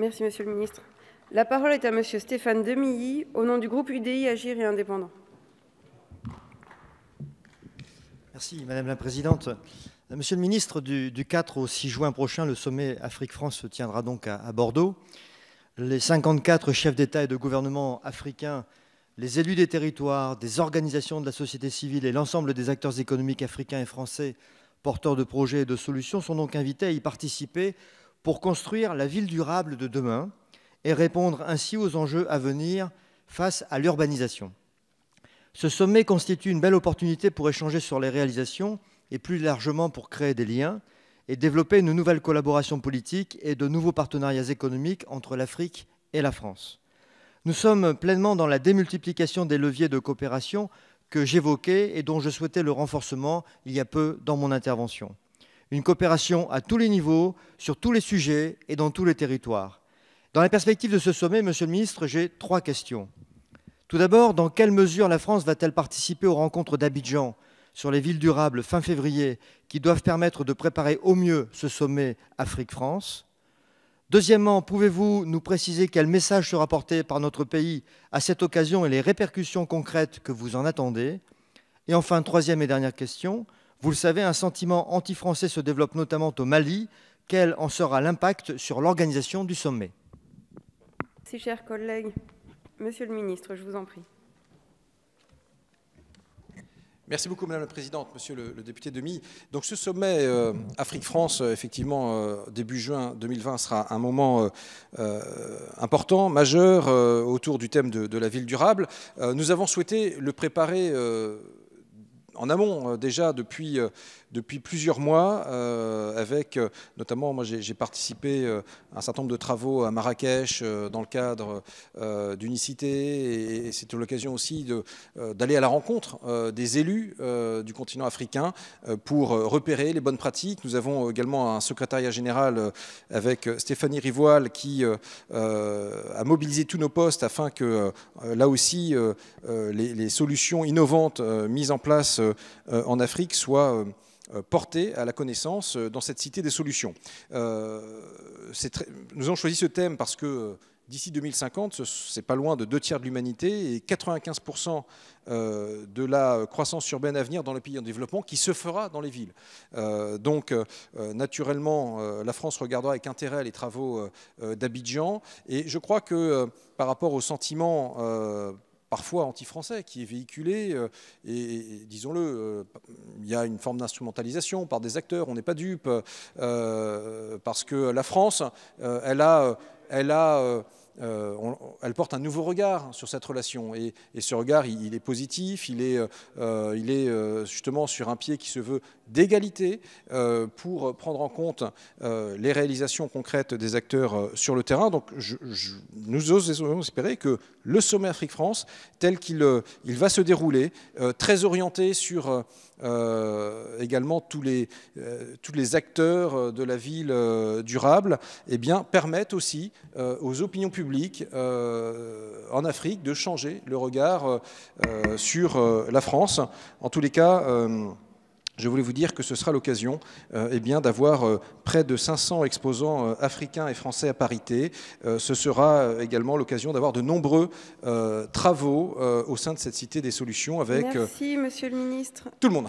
Merci, Monsieur le Ministre. La parole est à Monsieur Stéphane Demilly, au nom du groupe UDI Agir et Indépendant. Merci, Madame la Présidente. Monsieur le Ministre, du, 4 au 6 juin prochain, le sommet Afrique-France se tiendra donc à, à Bordeaux. Les 54 chefs d'État et de gouvernement africains les élus des territoires, des organisations de la société civile et l'ensemble des acteurs économiques africains et français porteurs de projets et de solutions sont donc invités à y participer pour construire la ville durable de demain et répondre ainsi aux enjeux à venir face à l'urbanisation. Ce sommet constitue une belle opportunité pour échanger sur les réalisations et plus largement pour créer des liens et développer une nouvelle collaboration politique et de nouveaux partenariats économiques entre l'Afrique et la France. Nous sommes pleinement dans la démultiplication des leviers de coopération que j'évoquais et dont je souhaitais le renforcement il y a peu dans mon intervention une coopération à tous les niveaux, sur tous les sujets et dans tous les territoires. Dans la perspective de ce sommet, Monsieur le Ministre, j'ai trois questions. Tout d'abord, dans quelle mesure la France va-t-elle participer aux rencontres d'Abidjan sur les villes durables fin février qui doivent permettre de préparer au mieux ce sommet Afrique-France Deuxièmement, pouvez-vous nous préciser quel message sera porté par notre pays à cette occasion et les répercussions concrètes que vous en attendez Et enfin, troisième et dernière question, vous le savez, un sentiment anti-français se développe notamment au Mali. Quel en sera l'impact sur l'organisation du sommet Merci, chers collègues. Monsieur le ministre, je vous en prie. Merci beaucoup, Madame la Présidente, Monsieur le, député Demi. Donc, ce sommet euh, Afrique-France, euh, effectivement, euh, début juin 2020, sera un moment important, majeur, autour du thème de la ville durable. nous avons souhaité le préparer en amont euh, déjà depuis, euh, depuis plusieurs mois, euh, avec notamment, moi j'ai participé à un certain nombre de travaux à Marrakech dans le cadre d'unicité, et, c'était l'occasion aussi d'aller à la rencontre des élus du continent africain pour repérer les bonnes pratiques. Nous avons également un secrétariat général avec Stéphanie Rivoal qui a mobilisé tous nos postes afin que là aussi les, solutions innovantes mises en place euh, euh, en Afrique soit euh, portée à la connaissance dans cette cité des solutions. Nous avons choisi ce thème parce que d'ici 2050, c'est pas loin de deux tiers de l'humanité et 95% de la croissance urbaine à venir dans les pays en développement qui se fera dans les villes. Donc, naturellement, la France regardera avec intérêt les travaux d'Abidjan et je crois que par rapport au sentiment parfois anti-français qui est véhiculé. Euh, et, disons-le, euh, il y a une forme d'instrumentalisation par des acteurs. On n'est pas dupe euh, parce que la France, elle a, elle a euh, elle porte un nouveau regard sur cette relation. Et, ce regard, il, est positif, il est, euh, euh, justement sur un pied qui se veut d'égalité pour prendre en compte les réalisations concrètes des acteurs sur le terrain. Donc nous osons espérer que le sommet Afrique-France, tel qu'il il va se dérouler, très orienté sur... Euh, également tous les, euh, tous les acteurs euh, de la ville durable, eh bien, permettent aussi aux opinions publiques en Afrique de changer le regard sur la France. En tous les cas, je voulais vous dire que ce sera l'occasion euh, eh d'avoir euh, près de 500 exposants euh, africains et français à parité. ce sera également l'occasion d'avoir de nombreux travaux au sein de cette Cité des solutions avec... Merci, Monsieur le Ministre. Tout le monde.